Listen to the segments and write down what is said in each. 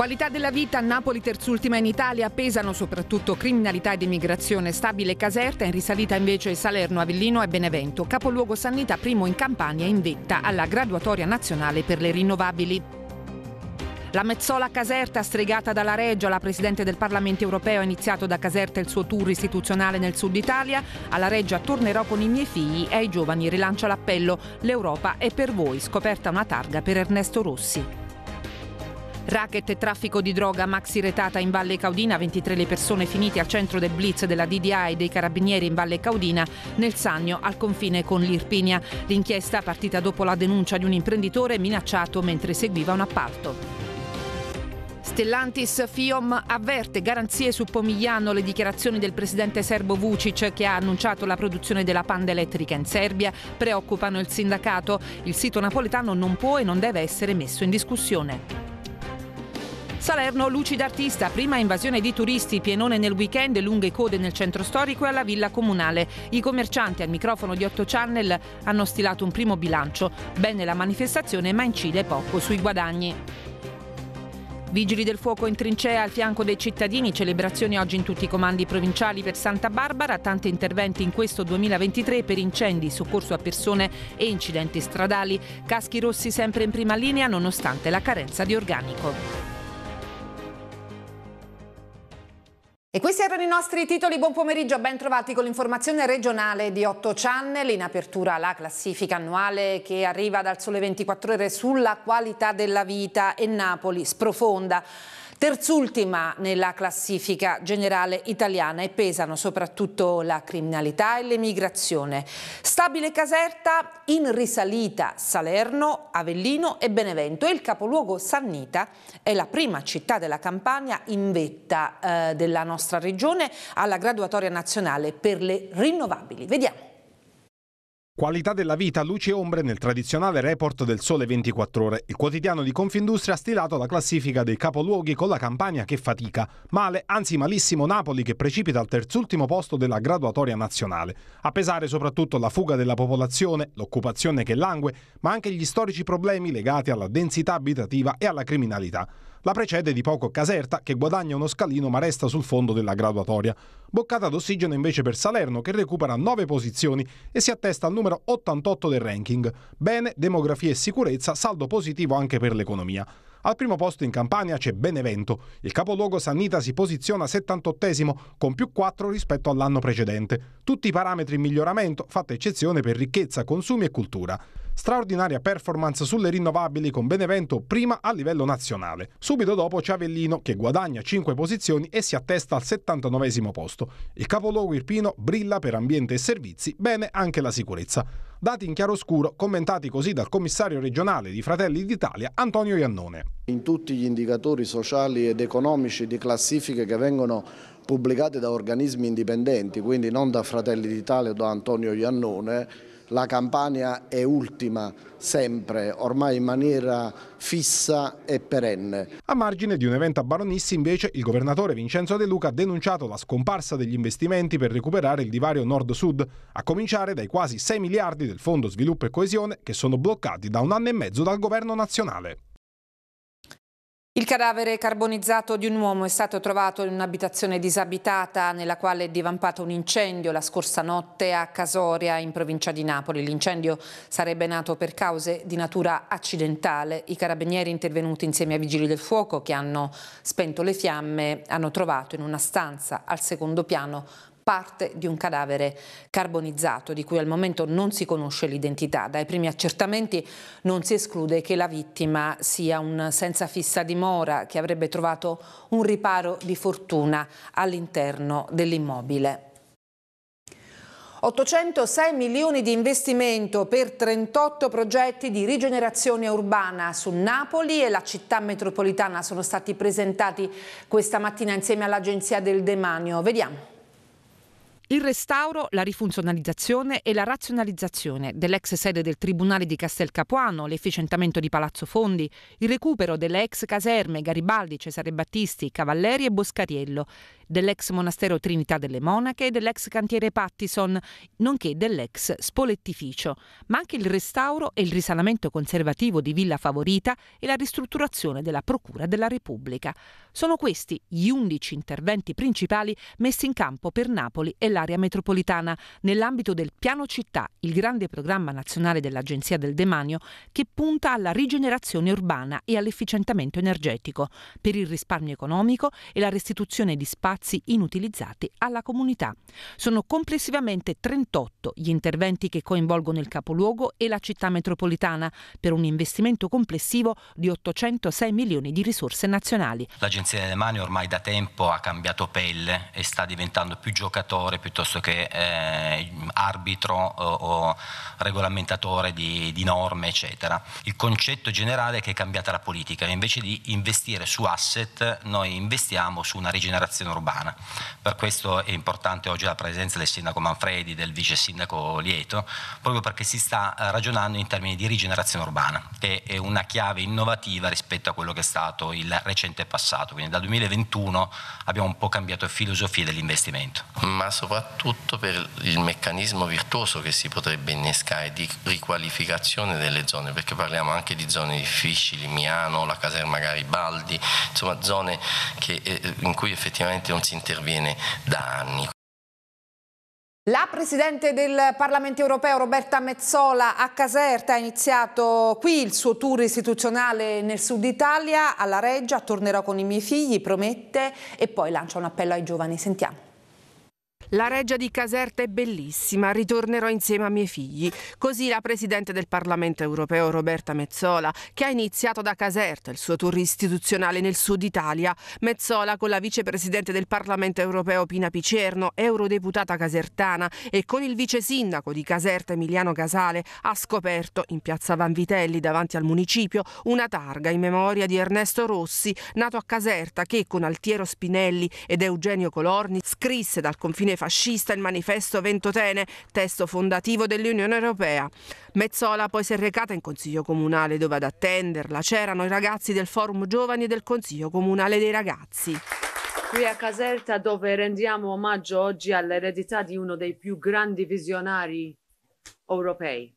Qualità della vita a Napoli terzultima in Italia pesano soprattutto criminalità ed immigrazione. Stabile Caserta, in risalita invece Salerno, Avellino e Benevento. Capoluogo Sanità primo in Campania in vetta alla graduatoria nazionale per le rinnovabili. La Mezzola Caserta, stregata dalla Reggia, la Presidente del Parlamento europeo ha iniziato da Caserta il suo tour istituzionale nel sud Italia. Alla Reggia tornerò con i miei figli e ai giovani rilancia l'appello L'Europa è per voi, scoperta una targa per Ernesto Rossi. Racket e traffico di droga, maxi retata in Valle Caudina, 23 le persone finite al centro del blitz della DDA e dei carabinieri in Valle Caudina, nel Sannio al confine con l'Irpinia. L'inchiesta partita dopo la denuncia di un imprenditore minacciato mentre seguiva un appalto. Stellantis Fiom avverte garanzie su Pomigliano le dichiarazioni del presidente serbo Vucic che ha annunciato la produzione della panda elettrica in Serbia preoccupano il sindacato. Il sito napoletano non può e non deve essere messo in discussione. Salerno luci d'artista, prima invasione di turisti, pienone nel weekend, lunghe code nel centro storico e alla villa comunale. I commercianti al microfono di 8 Channel hanno stilato un primo bilancio. Bene la manifestazione ma incide poco sui guadagni. Vigili del fuoco in trincea al fianco dei cittadini, celebrazioni oggi in tutti i comandi provinciali per Santa Barbara, tanti interventi in questo 2023 per incendi, soccorso a persone e incidenti stradali, caschi rossi sempre in prima linea nonostante la carenza di organico. E questi erano i nostri titoli, buon pomeriggio, ben trovati con l'informazione regionale di 8 Channel, in apertura la classifica annuale che arriva dal sole 24 ore sulla qualità della vita e Napoli sprofonda. Terzultima nella classifica generale italiana e pesano soprattutto la criminalità e l'emigrazione. Stabile Caserta, in risalita Salerno, Avellino e Benevento e il capoluogo Sannita è la prima città della Campania in vetta eh, della nostra regione alla graduatoria nazionale per le rinnovabili. Vediamo. Qualità della vita, luci e ombre nel tradizionale report del Sole 24 Ore, il quotidiano di Confindustria ha stilato la classifica dei capoluoghi con la campagna che fatica, male, anzi malissimo Napoli che precipita al terzultimo posto della graduatoria nazionale. A pesare soprattutto la fuga della popolazione, l'occupazione che langue, ma anche gli storici problemi legati alla densità abitativa e alla criminalità. La precede di poco Caserta che guadagna uno scalino ma resta sul fondo della graduatoria. Boccata d'ossigeno invece per Salerno che recupera 9 posizioni e si attesta al numero 88 del ranking. Bene, demografia e sicurezza, saldo positivo anche per l'economia. Al primo posto in Campania c'è Benevento. Il capoluogo Sannita si posiziona 78 con più 4 rispetto all'anno precedente. Tutti i parametri in miglioramento, fatta eccezione per ricchezza, consumi e cultura straordinaria performance sulle rinnovabili con Benevento prima a livello nazionale. Subito dopo c'è Avellino che guadagna 5 posizioni e si attesta al 79 posto. Il capoluogo irpino brilla per ambiente e servizi, bene anche la sicurezza. Dati in chiaroscuro commentati così dal commissario regionale di Fratelli d'Italia Antonio Iannone. In tutti gli indicatori sociali ed economici di classifiche che vengono pubblicate da organismi indipendenti, quindi non da Fratelli d'Italia o da Antonio Iannone, la Campania è ultima sempre, ormai in maniera fissa e perenne. A margine di un evento a Baronissi invece il governatore Vincenzo De Luca ha denunciato la scomparsa degli investimenti per recuperare il divario nord-sud, a cominciare dai quasi 6 miliardi del Fondo Sviluppo e Coesione che sono bloccati da un anno e mezzo dal governo nazionale. Il cadavere carbonizzato di un uomo è stato trovato in un'abitazione disabitata nella quale è divampato un incendio la scorsa notte a Casoria in provincia di Napoli. L'incendio sarebbe nato per cause di natura accidentale. I carabinieri intervenuti insieme ai vigili del fuoco che hanno spento le fiamme hanno trovato in una stanza al secondo piano parte di un cadavere carbonizzato di cui al momento non si conosce l'identità. Dai primi accertamenti non si esclude che la vittima sia un senza fissa dimora che avrebbe trovato un riparo di fortuna all'interno dell'immobile. 806 milioni di investimento per 38 progetti di rigenerazione urbana su Napoli e la città metropolitana sono stati presentati questa mattina insieme all'Agenzia del Demanio. Vediamo. Il restauro, la rifunzionalizzazione e la razionalizzazione dell'ex sede del Tribunale di Castel Capuano, l'efficientamento di Palazzo Fondi, il recupero delle ex caserme Garibaldi, Cesare Battisti, Cavalleri e Boscariello, dell'ex monastero Trinità delle Monache e dell'ex cantiere Pattison, nonché dell'ex spolettificio, ma anche il restauro e il risanamento conservativo di Villa Favorita e la ristrutturazione della Procura della Repubblica. Sono questi gli undici interventi principali messi in campo per Napoli e la dell'area metropolitana nell'ambito del Piano Città, il grande programma nazionale dell'Agenzia del Demanio che punta alla rigenerazione urbana e all'efficientamento energetico per il risparmio economico e la restituzione di spazi inutilizzati alla comunità. Sono complessivamente 38 gli interventi che coinvolgono il capoluogo e la città metropolitana per un investimento complessivo di 806 milioni di risorse nazionali. L'Agenzia del Demanio ormai da tempo ha cambiato pelle e sta diventando più giocatore, più piuttosto che eh, arbitro o, o regolamentatore di, di, norme, eccetera. Il concetto generale è che è cambiata la politica, invece di investire su asset noi investiamo su una rigenerazione urbana. Per questo è importante oggi la presenza del sindaco Manfredi, del vice sindaco Lieto, proprio perché si sta eh, ragionando in termini di rigenerazione urbana, che è una chiave innovativa rispetto a quello che è stato il recente passato. Quindi dal 2021 abbiamo un po' cambiato filosofia dell'investimento. Ma soprattutto soprattutto per il meccanismo virtuoso che si potrebbe innescare di riqualificazione delle zone, perché parliamo anche di zone difficili, Miano, la caserma Garibaldi, insomma zone che, eh, in cui effettivamente non si interviene da anni. La Presidente del Parlamento europeo Roberta Mezzola a Caserta ha iniziato qui il suo tour istituzionale nel sud Italia, alla Reggia, tornerò con i miei figli, promette e poi lancia un appello ai giovani, sentiamo. La reggia di Caserta è bellissima, ritornerò insieme a miei figli. Così la Presidente del Parlamento europeo Roberta Mezzola, che ha iniziato da Caserta il suo tour istituzionale nel sud Italia. Mezzola con la vicepresidente del Parlamento europeo Pina Picerno, eurodeputata casertana e con il vice sindaco di Caserta Emiliano Casale ha scoperto in piazza Vanvitelli davanti al municipio una targa in memoria di Ernesto Rossi, nato a Caserta, che con Altiero Spinelli ed Eugenio Colorni scrisse dal confine fascista il manifesto Ventotene, testo fondativo dell'Unione Europea. Mezzola poi si è recata in Consiglio Comunale dove ad attenderla c'erano i ragazzi del Forum Giovani e del Consiglio Comunale dei Ragazzi. Qui a Caserta dove rendiamo omaggio oggi all'eredità di uno dei più grandi visionari europei.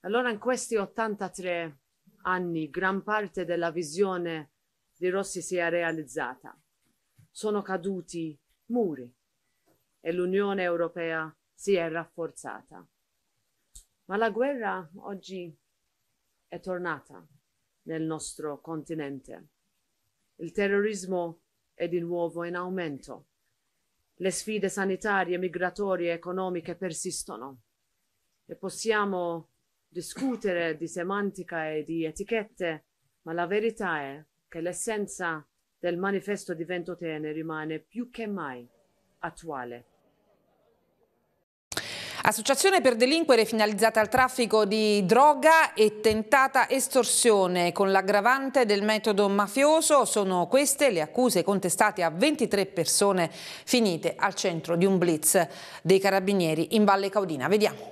Allora in questi 83 anni gran parte della visione di Rossi si è realizzata. Sono caduti muri, e l'Unione Europea si è rafforzata. Ma la guerra oggi è tornata nel nostro continente. Il terrorismo è di nuovo in aumento. Le sfide sanitarie, migratorie e economiche persistono e possiamo discutere di semantica e di etichette, ma la verità è che l'essenza del manifesto di Ventotene rimane più che mai attuale. Associazione per delinquere finalizzata al traffico di droga e tentata estorsione con l'aggravante del metodo mafioso sono queste le accuse contestate a 23 persone finite al centro di un blitz dei carabinieri in Valle Caudina. Vediamo.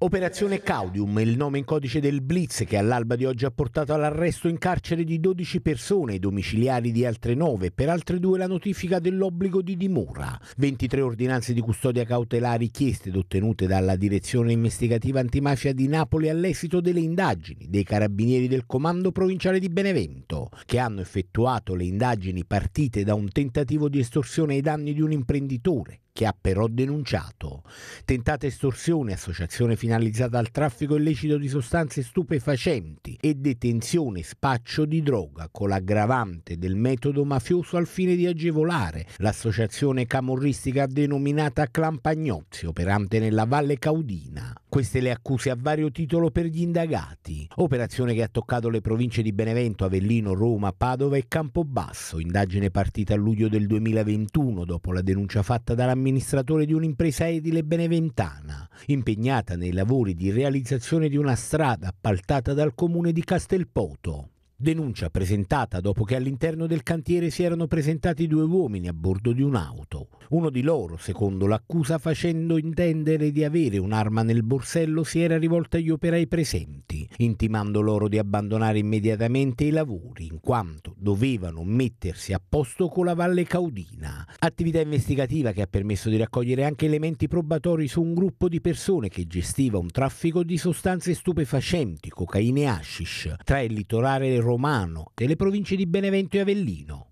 Operazione Caudium, il nome in codice del Blitz che all'alba di oggi ha portato all'arresto in carcere di 12 persone, i domiciliari di altre 9, per altre due la notifica dell'obbligo di dimora. 23 ordinanze di custodia cautelare chieste ed ottenute dalla Direzione Investigativa Antimafia di Napoli all'esito delle indagini dei carabinieri del Comando Provinciale di Benevento, che hanno effettuato le indagini partite da un tentativo di estorsione ai danni di un imprenditore che ha però denunciato. Tentata estorsione, associazione finalizzata al traffico illecito di sostanze stupefacenti e detenzione spaccio di droga con l'aggravante del metodo mafioso al fine di agevolare l'associazione camorristica denominata Clan Pagnozzi operante nella Valle Caudina. Queste le accuse a vario titolo per gli indagati. Operazione che ha toccato le province di Benevento, Avellino, Roma, Padova e Campobasso. Indagine partita a luglio del 2021 dopo la denuncia fatta dall'amministrazione amministratore di un'impresa edile beneventana, impegnata nei lavori di realizzazione di una strada appaltata dal comune di Castelpoto. Denuncia presentata dopo che all'interno del cantiere si erano presentati due uomini a bordo di un'auto. Uno di loro, secondo l'accusa, facendo intendere di avere un'arma nel borsello, si era rivolto agli operai presenti, intimando loro di abbandonare immediatamente i lavori, in quanto dovevano mettersi a posto con la Valle Caudina. Attività investigativa che ha permesso di raccogliere anche elementi probatori su un gruppo di persone che gestiva un traffico di sostanze stupefacenti, cocaine e hashish, tra il litorale e il Romano, delle province di Benevento e Avellino.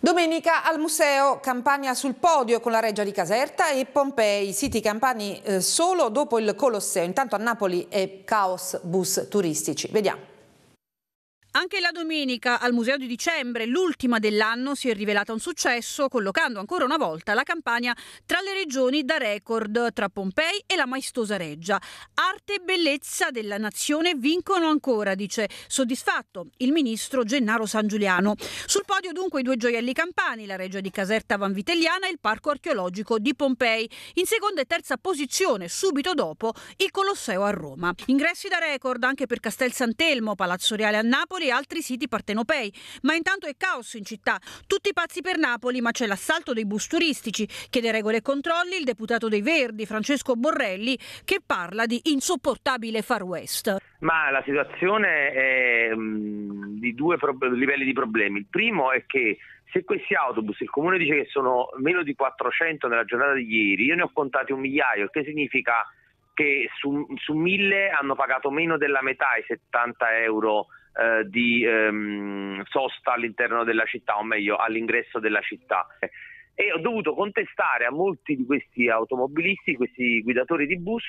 Domenica al museo Campania sul podio con la Reggia di Caserta e Pompei, siti campani eh, solo dopo il Colosseo. Intanto a Napoli è caos bus turistici. Vediamo. Anche la domenica al Museo di Dicembre, l'ultima dell'anno, si è rivelata un successo, collocando ancora una volta la campagna tra le regioni da record tra Pompei e la maestosa Reggia. Arte e bellezza della nazione vincono ancora, dice soddisfatto il ministro Gennaro San Giuliano. Sul podio dunque i due gioielli campani, la Reggia di Caserta Vanvitelliana e il Parco archeologico di Pompei. In seconda e terza posizione, subito dopo, il Colosseo a Roma. Ingressi da record anche per Castel Sant'Elmo, Palazzo Reale a Napoli e altri siti partenopei. Ma intanto è caos in città. Tutti pazzi per Napoli, ma c'è l'assalto dei bus turistici. Chiede regole e controlli il deputato dei Verdi, Francesco Borrelli, che parla di insopportabile far west. Ma la situazione è mm, di due livelli di problemi. Il primo è che se questi autobus, il comune dice che sono meno di 400 nella giornata di ieri, io ne ho contati un migliaio, il che significa che su, su 1000 hanno pagato meno della metà i 70 euro eh, di ehm, sosta all'interno della città, o meglio all'ingresso della città. E ho dovuto contestare a molti di questi automobilisti, questi guidatori di bus,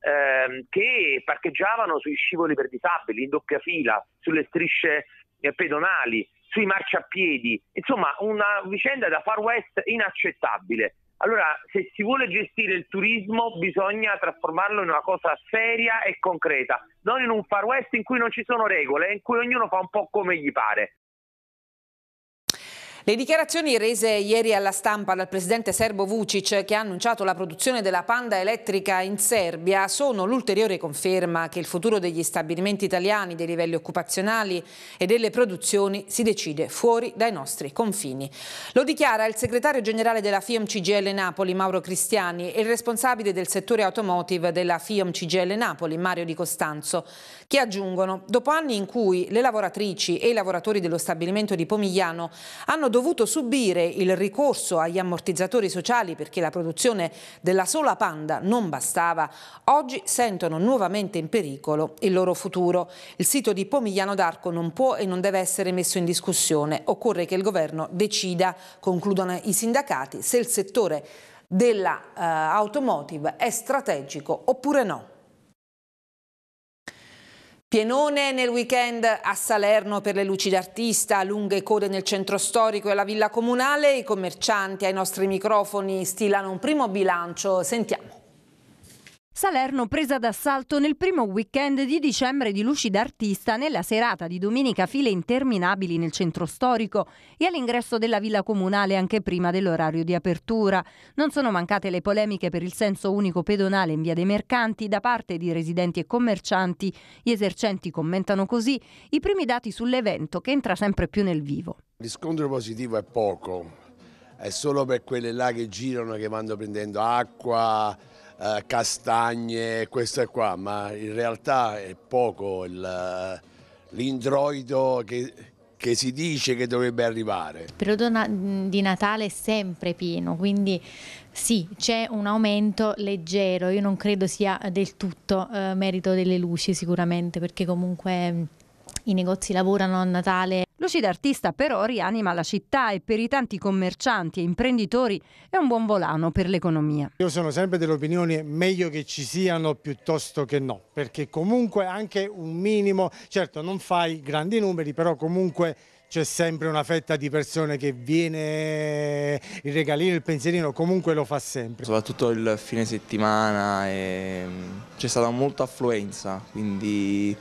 ehm, che parcheggiavano sui scivoli per disabili, in doppia fila, sulle strisce eh, pedonali, sui marciapiedi, insomma una vicenda da far west inaccettabile. Allora, se si vuole gestire il turismo bisogna trasformarlo in una cosa seria e concreta, non in un far west in cui non ci sono regole, in cui ognuno fa un po' come gli pare. Le dichiarazioni rese ieri alla stampa dal presidente serbo Vucic, che ha annunciato la produzione della panda elettrica in Serbia, sono l'ulteriore conferma che il futuro degli stabilimenti italiani, dei livelli occupazionali e delle produzioni si decide fuori dai nostri confini. Lo dichiara il segretario generale della FIOM CGL Napoli, Mauro Cristiani, e il responsabile del settore automotive della FIOM CGL Napoli, Mario Di Costanzo che aggiungono, dopo anni in cui le lavoratrici e i lavoratori dello stabilimento di Pomigliano hanno dovuto subire il ricorso agli ammortizzatori sociali perché la produzione della sola panda non bastava, oggi sentono nuovamente in pericolo il loro futuro. Il sito di Pomigliano d'Arco non può e non deve essere messo in discussione, occorre che il governo decida, concludono i sindacati, se il settore della uh, automotive è strategico oppure no. Pienone nel weekend a Salerno per le luci d'artista, lunghe code nel centro storico e alla villa comunale, i commercianti ai nostri microfoni stilano un primo bilancio, sentiamo. Salerno presa d'assalto nel primo weekend di dicembre di Lucida Artista nella serata di domenica file interminabili nel centro storico e all'ingresso della villa comunale anche prima dell'orario di apertura. Non sono mancate le polemiche per il senso unico pedonale in via dei mercanti da parte di residenti e commercianti. Gli esercenti commentano così i primi dati sull'evento che entra sempre più nel vivo. Il Riscontro positivo è poco, è solo per quelle là che girano, che vanno prendendo acqua eh, castagne, queste qua, ma in realtà è poco eh, l'indroido che, che si dice che dovrebbe arrivare. Il periodo di Natale è sempre pieno, quindi sì, c'è un aumento leggero, io non credo sia del tutto eh, merito delle luci sicuramente, perché comunque mm, i negozi lavorano a Natale. L'uscita artista però rianima la città e per i tanti commercianti e imprenditori è un buon volano per l'economia. Io sono sempre dell'opinione meglio che ci siano piuttosto che no, perché comunque anche un minimo, certo non fai grandi numeri, però comunque c'è sempre una fetta di persone che viene il regalino, il pensierino, comunque lo fa sempre. Soprattutto il fine settimana mm, c'è stata molta affluenza, quindi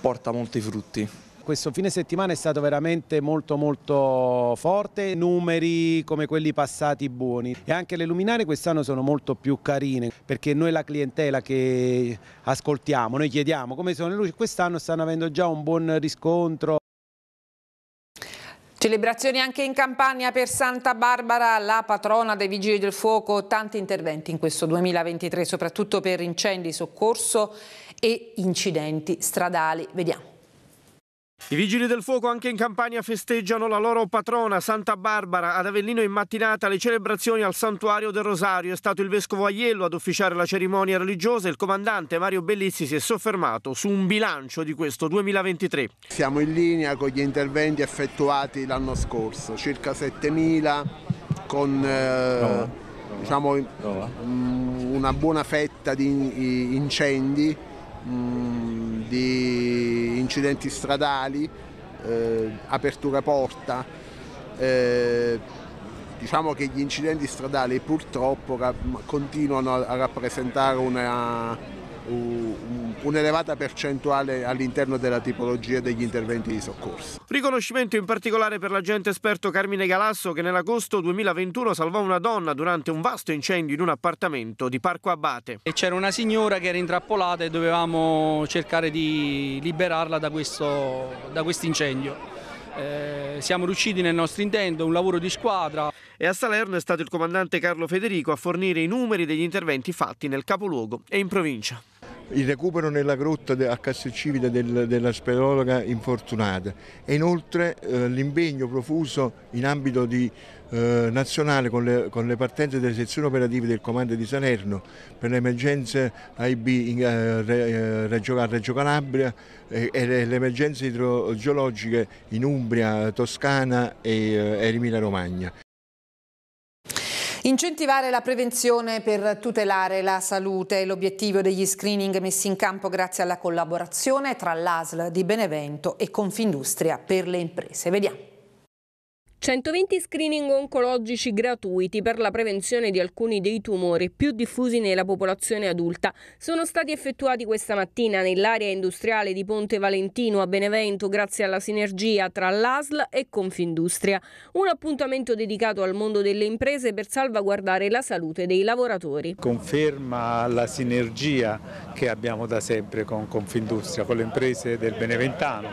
porta molti frutti questo fine settimana è stato veramente molto molto forte, numeri come quelli passati buoni e anche le luminare quest'anno sono molto più carine perché noi la clientela che ascoltiamo, noi chiediamo come sono le luci, quest'anno stanno avendo già un buon riscontro. Celebrazioni anche in Campania per Santa Barbara, la patrona dei Vigili del Fuoco, tanti interventi in questo 2023, soprattutto per incendi, soccorso e incidenti stradali. Vediamo. I vigili del fuoco anche in Campania festeggiano la loro patrona Santa Barbara. Ad Avellino in mattinata le celebrazioni al santuario del Rosario. È stato il vescovo Aiello ad officiare la cerimonia religiosa. e Il comandante Mario Bellizzi si è soffermato su un bilancio di questo 2023. Siamo in linea con gli interventi effettuati l'anno scorso, circa 7.000 con... Eh, no. Diciamo, mm, una buona fetta di incendi, mm, di incidenti stradali, eh, apertura porta, eh, diciamo che gli incidenti stradali purtroppo continuano a rappresentare una, un'elevata percentuale all'interno della tipologia degli interventi di soccorso. Riconoscimento in particolare per l'agente esperto Carmine Galasso che nell'agosto 2021 salvò una donna durante un vasto incendio in un appartamento di Parco Abate. c'era una signora che era intrappolata e dovevamo cercare di liberarla da questo da quest incendio. Eh, siamo riusciti nel nostro intento, un lavoro di squadra. E a Salerno è stato il comandante Carlo Federico a fornire i numeri degli interventi fatti nel capoluogo e in provincia il recupero nella grotta a Castelcivita del, della speleologa infortunata e inoltre eh, l'impegno profuso in ambito di, eh, nazionale con le, con le, partenze delle sezioni operative del comando di Salerno per le emergenze AIB in, eh, re, eh, Reggio, a Reggio Calabria e, e le emergenze idrogeologiche in Umbria, Toscana e eh, Emilia Romagna. Incentivare la prevenzione per tutelare la salute è l'obiettivo degli screening messi in campo grazie alla collaborazione tra l'ASL di Benevento e Confindustria per le imprese. Vediamo. 120 screening oncologici gratuiti per la prevenzione di alcuni dei tumori più diffusi nella popolazione adulta sono stati effettuati questa mattina nell'area industriale di Ponte Valentino a Benevento grazie alla sinergia tra l'ASL e Confindustria. Un appuntamento dedicato al mondo delle imprese per salvaguardare la salute dei lavoratori. Conferma la sinergia che abbiamo da sempre con Confindustria, con le imprese del Beneventano.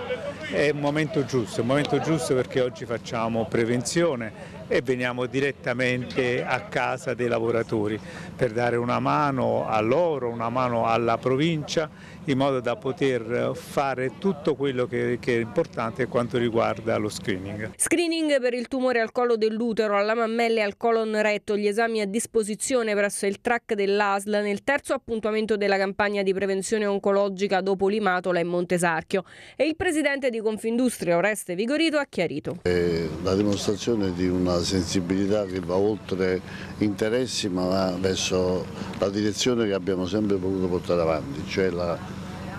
È un momento giusto, un momento giusto perché oggi facciamo prevenzione prevenzione e veniamo direttamente a casa dei lavoratori per dare una mano a loro, una mano alla provincia in modo da poter fare tutto quello che, che è importante quanto riguarda lo screening. Screening per il tumore al collo dell'utero, alla mammella e al colon retto, gli esami a disposizione presso il track dell'ASL nel terzo appuntamento della campagna di prevenzione oncologica dopo Limatola e Montesarchio. E il presidente di Confindustria Oreste Vigorito ha chiarito. È la dimostrazione di una sensibilità che va oltre interessi ma va verso la direzione che abbiamo sempre voluto portare avanti, cioè la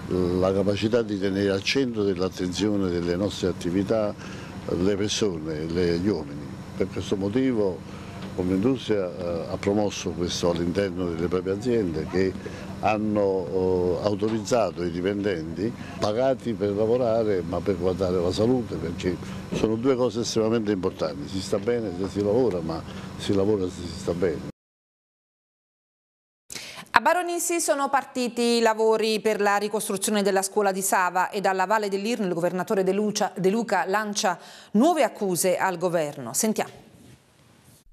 la capacità di tenere al centro dell'attenzione delle nostre attività le persone, gli uomini. Per questo motivo come industria eh, ha promosso questo all'interno delle proprie aziende che hanno eh, autorizzato i dipendenti pagati per lavorare ma per guardare la salute perché sono due cose estremamente importanti, si sta bene se si lavora ma si lavora se si sta bene. Baronissi sono partiti i lavori per la ricostruzione della scuola di Sava e dalla Valle dell'Irno il governatore De Luca lancia nuove accuse al governo. Sentiamo.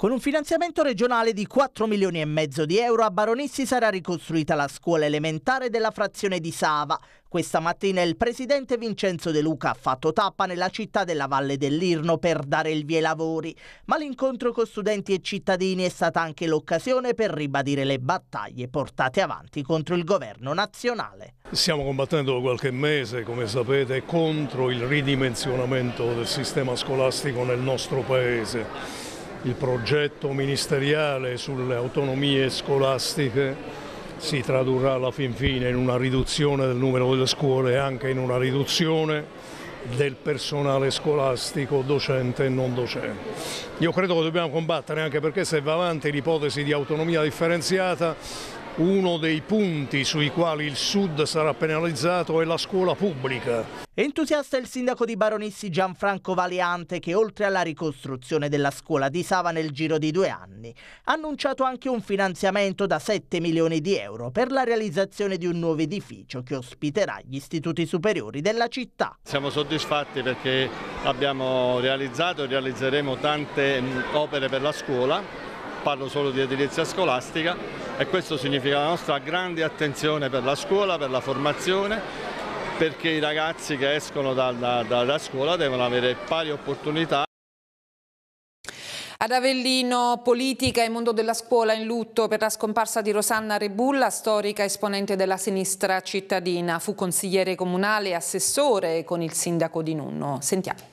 Con un finanziamento regionale di 4 milioni e mezzo di euro a Baronissi sarà ricostruita la scuola elementare della frazione di Sava. Questa mattina il presidente Vincenzo De Luca ha fatto tappa nella città della Valle dell'Irno per dare il via ai lavori, ma l'incontro con studenti e cittadini è stata anche l'occasione per ribadire le battaglie portate avanti contro il governo nazionale. Stiamo combattendo da qualche mese, come sapete, contro il ridimensionamento del sistema scolastico nel nostro paese il progetto ministeriale sulle autonomie scolastiche si tradurrà alla fin fine in una riduzione del numero delle scuole e anche in una riduzione del personale scolastico docente e non docente. Io credo che dobbiamo combattere anche perché se va avanti l'ipotesi di autonomia differenziata uno dei punti sui quali il Sud sarà penalizzato è la scuola pubblica. Entusiasta il sindaco di Baronissi Gianfranco Valiante che oltre alla ricostruzione della scuola di Sava nel giro di due anni ha annunciato anche un finanziamento da 7 milioni di euro per la realizzazione di un nuovo edificio che ospiterà gli istituti superiori della città. Siamo soddisfatti perché abbiamo realizzato e realizzeremo tante mm, opere per la scuola parlo solo di edilizia scolastica e questo significa la nostra grande attenzione per la scuola, per la formazione perché i ragazzi che escono dalla da, da scuola devono avere pari opportunità. Ad Avellino, politica e mondo della scuola in lutto per la scomparsa di Rosanna Rebulla, storica esponente della sinistra cittadina. Fu consigliere comunale e assessore con il sindaco di Nunno. Sentiamo.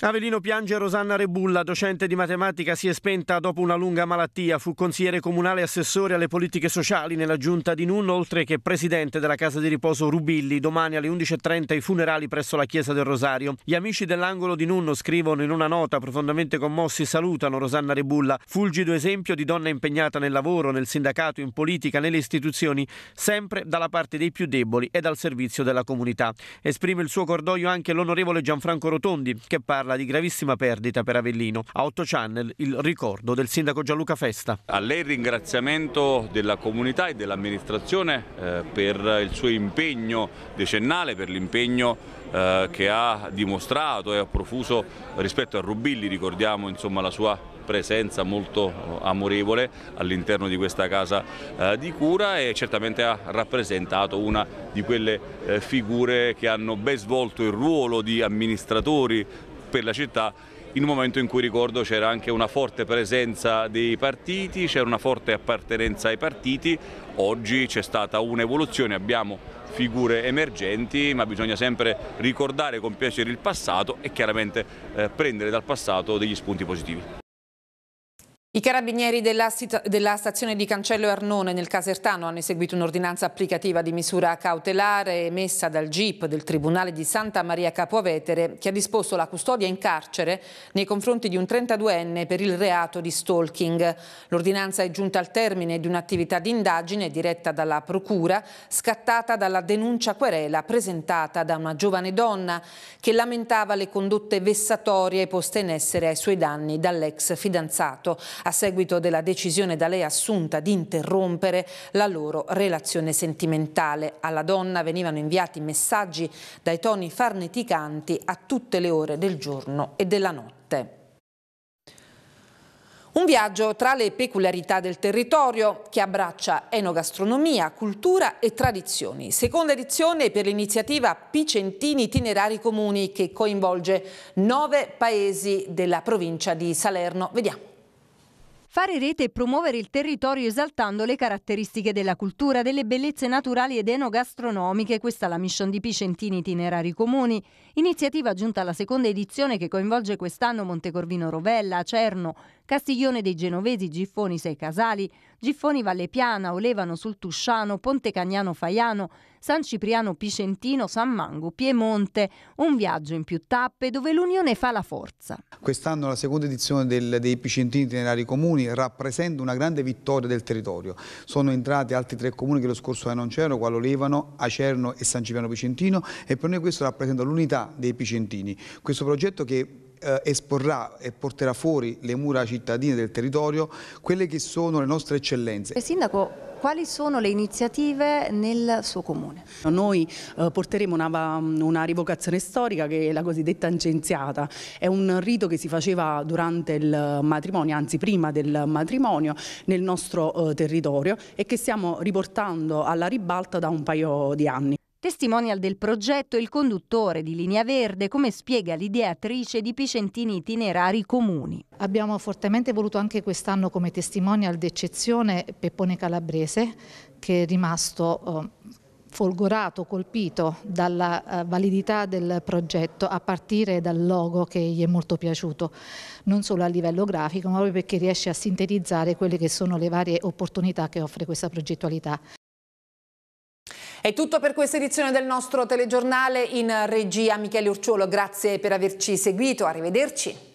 Avelino piange Rosanna Rebulla, docente di matematica, si è spenta dopo una lunga malattia. Fu consigliere comunale e assessore alle politiche sociali nella giunta di Nunno, oltre che presidente della casa di riposo Rubilli. Domani alle 11.30 i funerali presso la chiesa del Rosario. Gli amici dell'angolo di Nunno scrivono in una nota profondamente commossi, salutano Rosanna Rebulla, fulgido esempio di donna impegnata nel lavoro, nel sindacato, in politica, nelle istituzioni, sempre dalla parte dei più deboli e al servizio della comunità. Esprime il suo cordoglio anche l'onorevole Gianfranco Rotondi, che parla parla di gravissima perdita per Avellino. A 8 Channel il ricordo del sindaco Gianluca Festa. A lei il ringraziamento della comunità e dell'amministrazione eh, per il suo impegno decennale, per l'impegno eh, che ha dimostrato e ha profuso rispetto a Rubilli, ricordiamo insomma, la sua presenza molto eh, amorevole all'interno di questa casa eh, di cura e certamente ha rappresentato una di quelle eh, figure che hanno ben svolto il ruolo di amministratori per la città in un momento in cui ricordo c'era anche una forte presenza dei partiti, c'era una forte appartenenza ai partiti, oggi c'è stata un'evoluzione, abbiamo figure emergenti ma bisogna sempre ricordare con piacere il passato e chiaramente eh, prendere dal passato degli spunti positivi. I carabinieri della, della, stazione di Cancello Arnone nel Casertano hanno eseguito un'ordinanza applicativa di misura cautelare emessa dal GIP del Tribunale di Santa Maria Capovetere che ha disposto la custodia in carcere nei confronti di un 32enne per il reato di stalking. L'ordinanza è giunta al termine di un'attività di indagine diretta dalla Procura scattata dalla denuncia querela presentata da una giovane donna che lamentava le condotte vessatorie poste in essere ai suoi danni dall'ex fidanzato a seguito della decisione da lei assunta di interrompere la loro relazione sentimentale. Alla donna venivano inviati messaggi dai toni farneticanti a tutte le ore del giorno e della notte. Un viaggio tra le peculiarità del territorio che abbraccia enogastronomia, cultura e tradizioni. Seconda edizione per l'iniziativa Picentini Itinerari Comuni che coinvolge nove paesi della provincia di Salerno. Vediamo. Fare rete e promuovere il territorio esaltando le caratteristiche della cultura, delle bellezze naturali ed enogastronomiche, questa è la mission di Picentini Itinerari Comuni, iniziativa giunta alla seconda edizione che coinvolge quest'anno Montecorvino Rovella, Cerno, Castiglione dei Genovesi, Giffoni Sei Casali, Giffoni Valle Piana, Olevano sul Tusciano, Ponte Cagnano Faiano, San Cipriano Picentino, San Mango, Piemonte, un viaggio in più tappe dove l'Unione fa la forza. Quest'anno la seconda edizione del, dei Picentini itinerari comuni rappresenta una grande vittoria del territorio. Sono entrati altri tre comuni che lo scorso anno non c'erano, quale Olevano, Acerno e San Cipriano Picentino e per noi questo rappresenta l'unità dei Picentini. Questo progetto che eh, esporrà e porterà fuori le mura cittadine del territorio, quelle che sono le nostre eccellenze. Eh, sindaco, quali sono le iniziative nel suo comune? Noi eh, porteremo una, una, rivocazione storica che è la cosiddetta incenziata, è un rito che si faceva durante il matrimonio, anzi prima del matrimonio nel nostro eh, territorio e che stiamo riportando alla ribalta da un paio di anni. Testimonial del progetto il conduttore di Linea Verde, come spiega l'ideatrice di Picentini Itinerari Comuni. Abbiamo fortemente voluto anche quest'anno come testimonial d'eccezione Peppone Calabrese, che è rimasto eh, folgorato, colpito dalla eh, validità del progetto a partire dal logo che gli è molto piaciuto, non solo a livello grafico ma proprio perché riesce a sintetizzare quelle che sono le varie opportunità che offre questa progettualità. È tutto per questa edizione del nostro telegiornale in regia Michele Urciolo. Grazie per averci seguito, arrivederci.